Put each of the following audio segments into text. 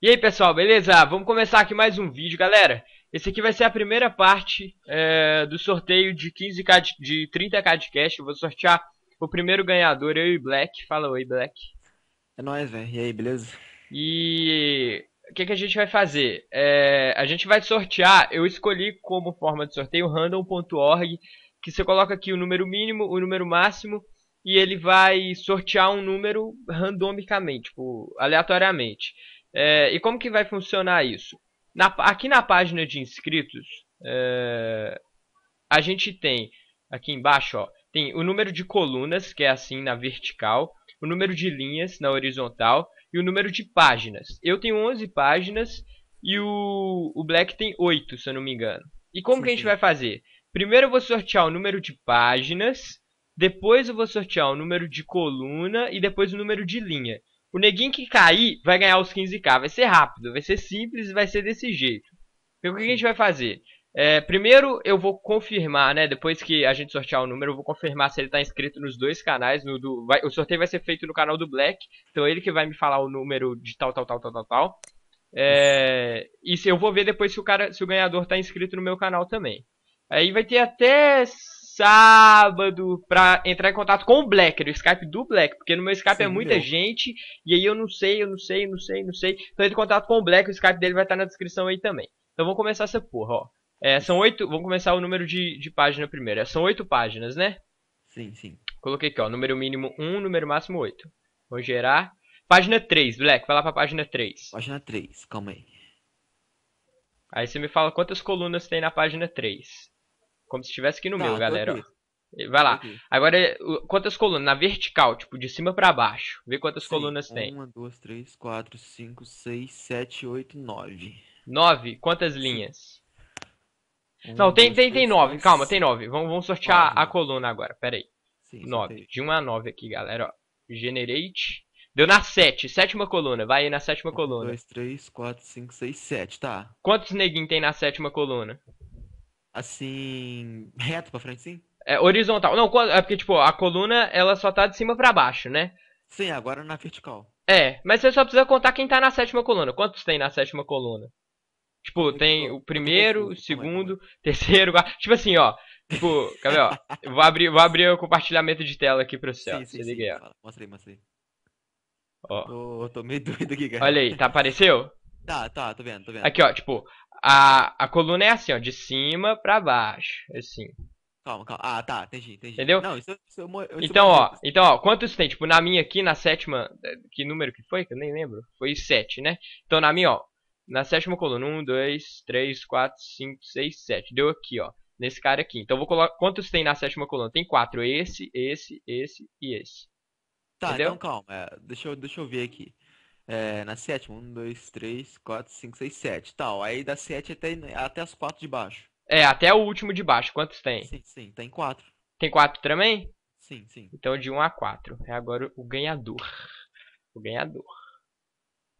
E aí pessoal, beleza? Vamos começar aqui mais um vídeo, galera. Esse aqui vai ser a primeira parte é, do sorteio de 15k de, de 30k de cash. Eu vou sortear o primeiro ganhador, eu e Black. Fala oi, Black. É nóis, velho. E aí, beleza? E o que, que a gente vai fazer? É, a gente vai sortear, eu escolhi como forma de sorteio random.org, que você coloca aqui o número mínimo, o número máximo, e ele vai sortear um número randomicamente, tipo, aleatoriamente. É, e como que vai funcionar isso? Na, aqui na página de inscritos, é, a gente tem aqui embaixo, ó, tem o número de colunas, que é assim na vertical, o número de linhas na horizontal e o número de páginas. Eu tenho 11 páginas e o, o Black tem 8, se eu não me engano. E como sim, que a gente sim. vai fazer? Primeiro eu vou sortear o número de páginas, depois eu vou sortear o número de coluna e depois o número de linha. O neguinho que cair vai ganhar os 15k. Vai ser rápido, vai ser simples e vai ser desse jeito. Então, o que a gente vai fazer? É, primeiro eu vou confirmar, né? Depois que a gente sortear o número, eu vou confirmar se ele tá inscrito nos dois canais. No do, vai, o sorteio vai ser feito no canal do Black. Então ele que vai me falar o número de tal, tal, tal, tal, tal, tal. É, e se, eu vou ver depois se o, cara, se o ganhador tá inscrito no meu canal também. Aí vai ter até sábado para entrar em contato com o Black, o Skype do Black, porque no meu Skype é Sim, é muita meu. gente e aí eu não sei, eu não sei, eu não sei, eu não sei. Então em contato com o Black, o Skype dele vai estar tá na descrição aí também. Então vamos começar essa porra, ó. É, são oito, vamos começar o número de, de página primeiro. É, são oito páginas, né? Sim, sim. Coloquei aqui, ó, número mínimo 1, um, número máximo 8. Vou gerar. Página 3, Black, vai lá pra página 3. Página 3, calma aí. Aí você me fala quantas colunas tem na página 3. Como se estivesse aqui no tá, meu, galera. Vai lá. Agora, quantas colunas? Na vertical, tipo, de cima para baixo. Vê quantas Sim. colunas tem. Uma, duas, três, quatro, cinco, seis, sete, oito, nove. Nove? Quantas linhas? Um, Não, tem, dois, tem, tem nove. Calma, tem nove. Vamos, vamos sortear nove. a coluna agora. Pera aí. Sim, nove. De 1 a 9 aqui, galera. Ó. Generate. Deu na 7. Sétima coluna. Vai aí na sétima coluna. 1, 2, 3, 4, 5, 6, 7. Tá. Quantos neguinhos tem na sétima coluna? assim, reto pra frente, sim? É horizontal. Não, é porque, tipo, a coluna, ela só tá de cima para baixo, né? Sim, agora na vertical. É, mas você só precisa contar quem tá na sétima coluna. Quantos tem na sétima coluna? Tipo, tem o primeiro, o segundo, terceiro, quarto. Tipo assim, ó. Tipo, cadê, ó? vou abrir, vou abrir o compartilhamento de tela aqui pra você, ó. Sim, sim, você liga aí, ó. Mostra aí, mostra aí. Ó. Tô, tô meio doido aqui, cara. Olha aí, tá? Apareceu? Tá, tá, tô vendo, tô vendo. Aqui, ó, tipo, a, a coluna é assim, ó, de cima pra baixo, assim. Calma, calma. Ah, tá, entendi, entendi. Entendeu? Não, isso, isso, eu, então, ó, então, ó, quantos tem? Tipo, na minha aqui, na sétima, eh, que número que foi? Que eu nem lembro. Foi 7, né? Então, na minha, ó, na sétima coluna, 1, 2, 3, 4, 5, 6, 7. Deu aqui, ó, nesse cara aqui. Então, vou colocar, quantos tem na sétima coluna? Tem 4, esse, esse, esse e esse. Tá, Entendeu? então calma, é, deixa eu, deixa eu ver aqui. É, na sétima, um, dois, três, quatro, cinco, seis, sete. Tal. Aí da sete até, até as quatro de baixo. É, até o último de baixo. Quantos tem? Sim, sim, tem quatro. Tem quatro também? Sim, sim. Então de um a quatro. É agora o ganhador. O ganhador.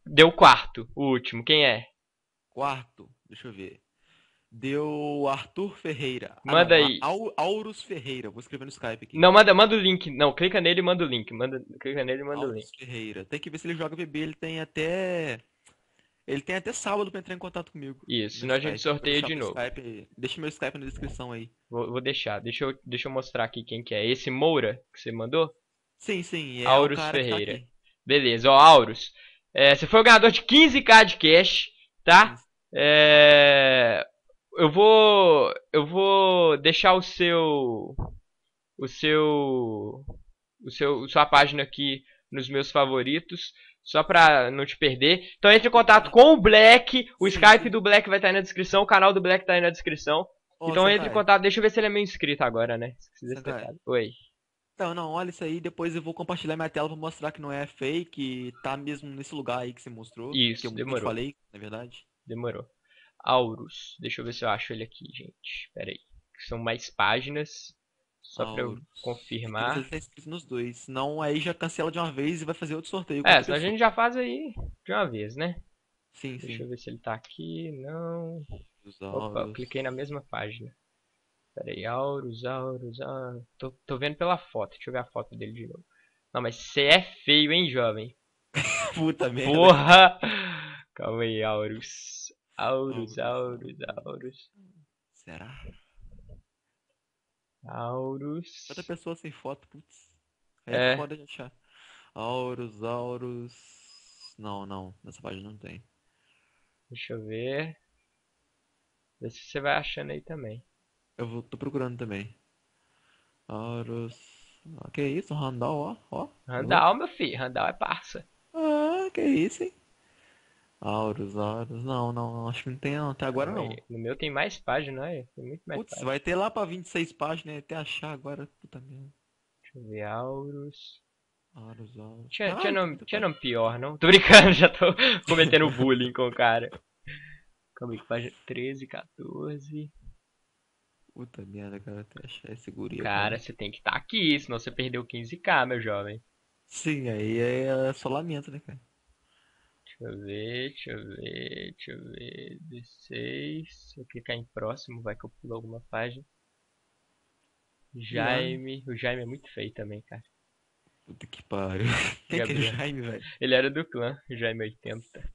Deu quarto, o último. Quem é? Quarto, deixa eu ver deu Arthur Ferreira. Ah, manda não, aí. Aurus Ferreira, vou escrever no Skype aqui. Não, manda, manda o link. Não, clica nele e manda o link. Manda, clica nele e manda Aurus o link. Ferreira. Tem que ver se ele joga BB, ele tem até. Ele tem até sábado pra entrar em contato comigo. Isso, senão a gente sorteia de novo. Skype, deixa meu Skype na descrição aí. Vou, vou, deixar. Deixa eu, deixa eu mostrar aqui quem que é. Esse Moura que você mandou? Sim, sim. É Aurus tá Ferreira. Tá Beleza, ó, Aurus. É, você foi o ganhador de 15k de cash, tá? Sim. É eu vou eu vou deixar o seu o seu o seu sua página aqui nos meus favoritos só pra não te perder. Então entre em contato com o Black, o Sim. Skype do Black vai estar tá aí na descrição, o canal do Black tá aí na descrição. então entre em contato, deixa eu ver se ele é meu inscrito agora, né? Oi. Então, não, olha isso aí, depois eu vou compartilhar minha tela pra mostrar que não é fake, tá mesmo nesse lugar aí que você mostrou. Isso, que eu demorou. falei, na é verdade. Demorou. Aurus. Deixa eu ver se eu acho ele aqui, gente. Pera aí. São mais páginas. Só Aurus. pra eu confirmar. Ele tá escrito nos dois. Senão aí já cancela de uma vez e vai fazer outro sorteio. É, a gente já faz aí de uma vez, né? Sim, Deixa sim. Deixa eu ver se ele tá aqui. Não. Opa, eu cliquei na mesma página. Pera aí, Aurus, Aurus, Aurus. Ah, tô, tô vendo pela foto. Deixa eu ver a foto dele de novo. Não, mas você é feio, hein, jovem? Puta merda. Porra! Calma aí, Aurus. Aurus, Aurus, Aurus. Será? Aurus. Cada pessoa sem foto, putz. Aí é. é. foda de achar. Aurus, Aurus. Não, não. Nessa página não tem. Deixa eu ver. Vê se você vai achando aí também. Eu vou, tô procurando também. Aurus. Ah, que isso, Randall, ó. ó. Randall, meu filho. Randall é parça. Ah, que isso, hein? Auros, Auros. Não, não, acho que não tem não. Até agora não. No meu tem mais página, né? Tem muito mais Putz, vai ter lá pra 26 páginas até achar agora. Puta merda. Deixa eu ver, Auros. Auros, Auros. Tinha, ah, tinha, nome, tinha nome pior, não? Tô brincando, já tô cometendo bullying com o cara. Calma aí, página 13, 14. Puta merda, cara, até achar esse guri. Cara, cara. você tem que estar tá aqui, senão você perdeu 15k, meu jovem. Sim, aí é, é só lamento, né, cara? Deixa eu ver, deixa eu ver, deixa eu ver. D6. Se eu clicar em próximo, vai que eu pulo alguma página. Jaime. Não. O Jaime é muito feio também, cara. Puta que pariu. Quem que é Jaime, velho? Ele era do clã, Jaime 80.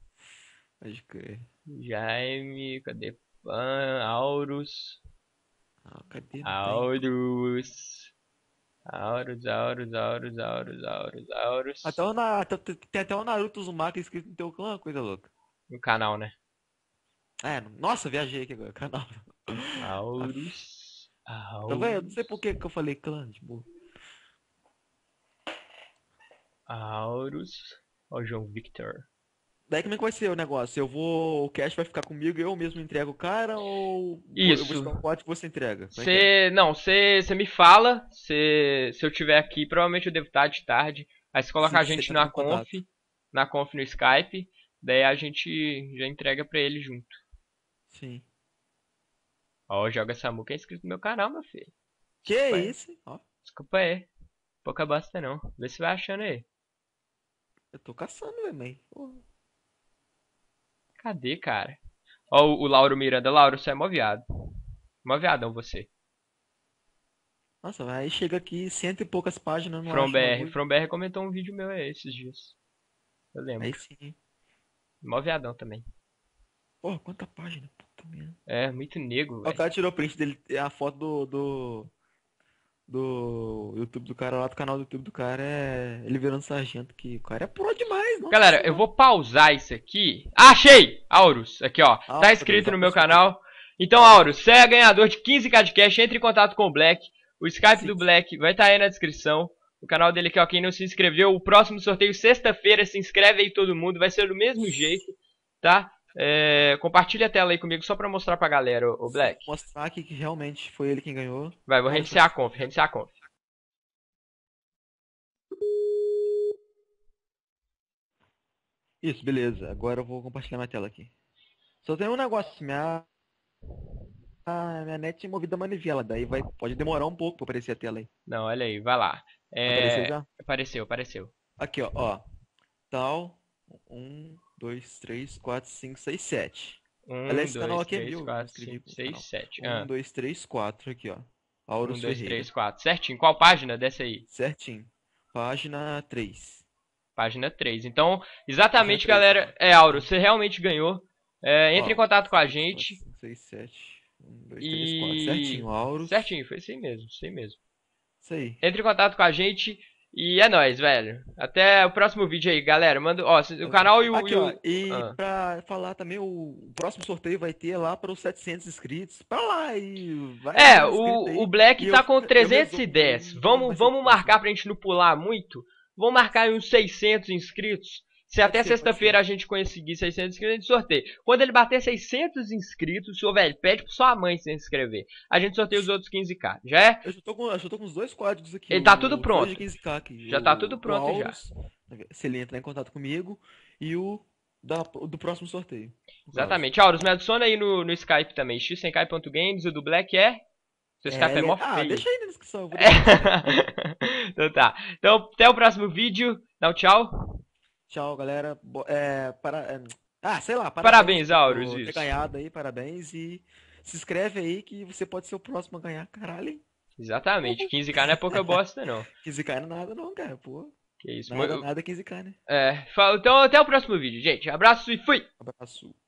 Pode crer. Jaime, cadê Pan? Aurus. Ah, cadê Aurus. Auros, Auros, Auros, Auros, Auros, Auros. Até o Na... Tem até o Naruto Uzumaki escrito no teu clã, coisa louca. No canal, né? É, nossa, viajei aqui agora, canal. Auros. Auros. Tá então, eu Não sei por que, que eu falei clã, tipo. Auros. Ó, João Victor. Daí como é que vai ser o negócio? Eu vou. O cash vai ficar comigo eu mesmo entrego o cara ou Isso. eu vou pote e você entrega? É cê, é é? Não, você me fala. Cê, se eu tiver aqui, provavelmente eu devo estar de tarde. Aí você coloca Sim, a gente tá na conf, contato. na conf no Skype, daí a gente já entrega pra ele junto. Sim. Ó, joga essa muca é inscrito no meu canal, meu filho. Que Desculpa é isso? Ó. Desculpa aí. Pouca bosta não. Vê se vai achando aí. Eu tô caçando, velho. Cadê, cara? Ó o, o Lauro Miranda. Lauro, você é mó viado. Mó viadão você. Nossa, aí chega aqui cento e poucas páginas no From BR. From BR comentou um vídeo meu esses dias. Eu lembro. Aí sim. Mó viadão também. Porra, quanta página? Puta merda. É, muito nego, velho. O cara tirou print dele, a foto do, do do YouTube do cara lá, do canal do YouTube do cara, é ele virando sargento, que o cara é pro demais, mano. Galera, eu vou pausar isso aqui. Ah, achei! Aurus, aqui ó, ah, tá inscrito no tá meu canal. Então, Aurus, você é ganhador de 15k de cash, entre em contato com o Black. O Skype Sim. do Black vai estar tá aí na descrição. O canal dele aqui, ó, quem não se inscreveu, o próximo sorteio sexta-feira, se inscreve aí todo mundo, vai ser do mesmo jeito, tá? É, compartilha a tela aí comigo só pra mostrar pra galera, o Black. Mostrar que realmente foi ele quem ganhou. Vai, vou reiniciar a conf, reiniciar a conf. Isso, beleza. Agora eu vou compartilhar minha tela aqui. Só tem um negócio, minha... Ah, minha net é movida manivela, daí vai, pode demorar um pouco pra aparecer a tela aí. Não, olha aí, vai lá. É... Apareceu já? Apareceu, apareceu. Aqui, ó, ó. Tal, 1, 2, 3, 4, 5, 6, 7. 1, Aliás, esse canal aqui 3, é meu. 4, 5, 6, 7. 1, 2, 3, 4 aqui, ó. Aurus 1, 2, 3, 4. Certinho. Qual página dessa aí? Certinho. Página 3. Página 3. Então, exatamente, 3, galera. 4. Né? É, Auro, você realmente ganhou. É, entre ó, em contato com a gente. 4, 5, 6, 7. 1, 2, 3, e... 4. Certinho, Auro. Certinho, foi isso assim mesmo. Isso assim mesmo. Isso aí. Entre em contato com a gente. E é nóis, velho. Até o próximo vídeo aí, galera. Manda, ó, o canal e o. Aqui, e, Ó, e ah. pra falar também, o próximo sorteio vai ter lá para os 700 inscritos. Pra lá e. Vai é, o, o Black e tá eu, com 310. Eu, eu, vamos vamos marcar pra gente não pular muito. Vamos marcar uns 600 inscritos. Se até sexta-feira a gente conseguir 600 inscritos, a gente sorteia. Quando ele bater 600 inscritos, senhor velho, pede pra sua mãe se inscrever. A gente sorteia os outros 15k, já é? Eu já tô com, já tô com os dois códigos aqui. Ele tá o, tá tudo pronto. Aqui, já o, tá tudo pronto Alves, já. Se ele entrar em contato comigo e o da, do próximo sorteio. Exatamente. Auros, me adiciona aí no, no Skype também. x.games, o do Black é... Seu é, Skype é, é mó ah, feio. deixa aí na descrição. É. então tá. Então, até o próximo vídeo. Dá um tchau. Tchau, galera. É, para... É, ah, sei lá. Parabéns, parabéns Ter ganhado aí, parabéns. E se inscreve aí que você pode ser o próximo a ganhar, caralho. Exatamente. 15k não é pouca bosta, não. 15k não é nada, não, cara. Pô. Que isso, nada, Nada 15k, é né? É. Então, até o próximo vídeo, gente. Abraço e fui! Abraço.